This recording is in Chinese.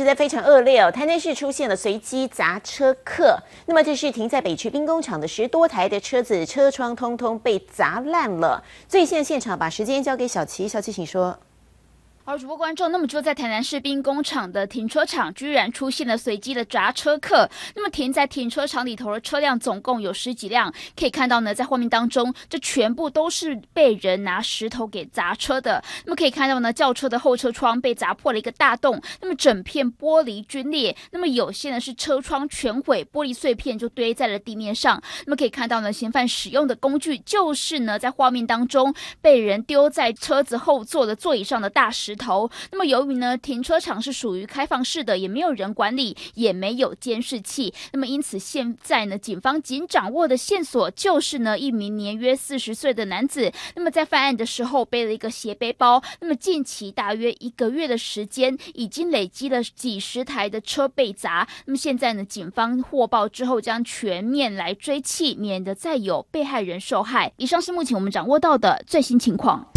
实在非常恶劣哦！台南市出现了随机砸车客，那么这是停在北区兵工厂的十多台的车子，车窗通通被砸烂了。最现现场，把时间交给小齐，小齐请说。而主播观众，那么就在台南士兵工厂的停车场，居然出现了随机的砸车客。那么停在停车场里头的车辆，总共有十几辆。可以看到呢，在画面当中，这全部都是被人拿石头给砸车的。那么可以看到呢，轿车的后车窗被砸破了一个大洞，那么整片玻璃龟裂。那么有些呢是车窗全毁，玻璃碎片就堆在了地面上。那么可以看到呢，嫌犯使用的工具就是呢，在画面当中被人丢在车子后座的座椅上的大石。头。那么由于呢，停车场是属于开放式的，也没有人管理，也没有监视器。那么因此现在呢，警方仅掌握的线索就是呢，一名年约四十岁的男子。那么在犯案的时候背了一个斜背包。那么近期大约一个月的时间，已经累积了几十台的车被砸。那么现在呢，警方获报之后将全面来追缉，免得再有被害人受害。以上是目前我们掌握到的最新情况。